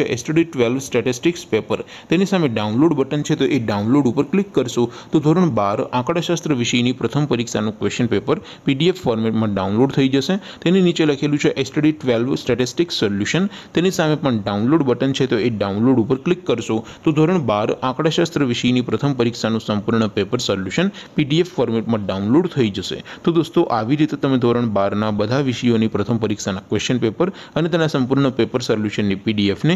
છે STD 12 statistics paper તેની સામે ડાઉનલોડ બટન છે તો એ ડાઉનલોડ ઉપર ક્લિક કરશો તો ધોરણ 12 આંકડાશાસ્ત્ર વિષયની પ્રથમ પરીક્ષાનું ક્વેશ્ચન પેપર PDF ફોર્મેટમાં ડાઉનલોડ થઈ જશે તેની નીચે લખેલું છે STD 12 स्टैटिस्टिक्स સોલ્યુશન તેની સામે પણ ડાઉનલોડ બટન છે તો એ ડાઉનલોડ ઉપર ક્લિક કરશો તો ધોરણ 12 આંકડાશાસ્ત્ર વિષયની પ્રથમ પરીક્ષાનું સંપૂર્ણ પેપર સોલ્યુશન PDF ફોર્મેટમાં ડાઉનલોડ થઈ જશે તો દોસ્તો આવી રીતે તમે ધોરણ 12 ના બધા વિષયોની પ્રથમ પરીક્ષાના ક્વેશ્ચન પેપર અને તેના સંપૂર્ણ પેપર સોલ્યુશનની PDF ને